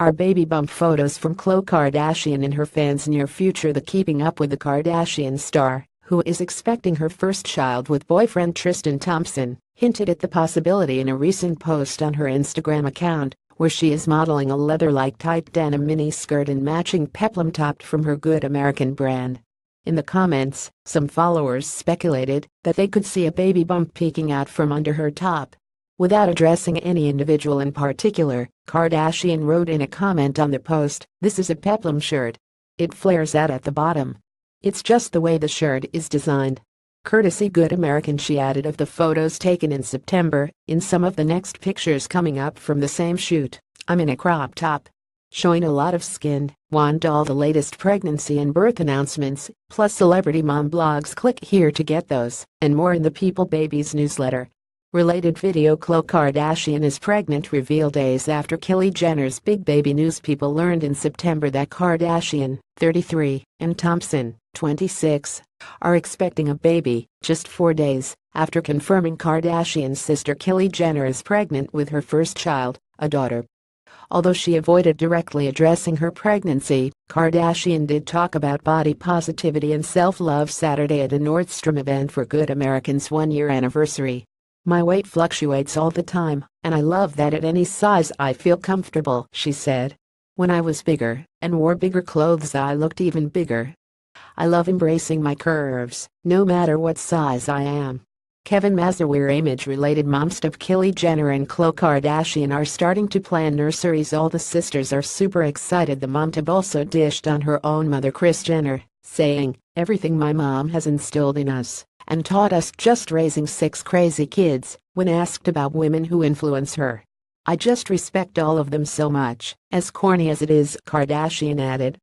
are baby bump photos from Khloe Kardashian and her fans' near future The Keeping Up with the Kardashian star, who is expecting her first child with boyfriend Tristan Thompson, hinted at the possibility in a recent post on her Instagram account, where she is modeling a leather-like tight denim mini skirt and matching peplum topped from her Good American brand. In the comments, some followers speculated that they could see a baby bump peeking out from under her top, Without addressing any individual in particular, Kardashian wrote in a comment on the post, this is a peplum shirt. It flares out at the bottom. It's just the way the shirt is designed. Courtesy good American she added of the photos taken in September, in some of the next pictures coming up from the same shoot, I'm in a crop top. Showing a lot of skin, want all the latest pregnancy and birth announcements, plus celebrity mom blogs click here to get those, and more in the People Babies newsletter. Related video Khloe Kardashian is pregnant reveal days after Kylie Jenner's big baby news people learned in September that Kardashian, 33, and Thompson, 26, are expecting a baby just four days after confirming Kardashian's sister Kylie Jenner is pregnant with her first child, a daughter. Although she avoided directly addressing her pregnancy, Kardashian did talk about body positivity and self-love Saturday at a Nordstrom event for Good Americans' one-year anniversary. My weight fluctuates all the time, and I love that at any size I feel comfortable, she said. When I was bigger and wore bigger clothes, I looked even bigger. I love embracing my curves, no matter what size I am. Kevin Mazawir image-related momst of Kylie Jenner and Khloe Kardashian are starting to plan nurseries all the sisters are super excited the momtab also dished on her own mother Kris Jenner, saying, everything my mom has instilled in us, and taught us just raising six crazy kids when asked about women who influence her. I just respect all of them so much, as corny as it is, Kardashian added.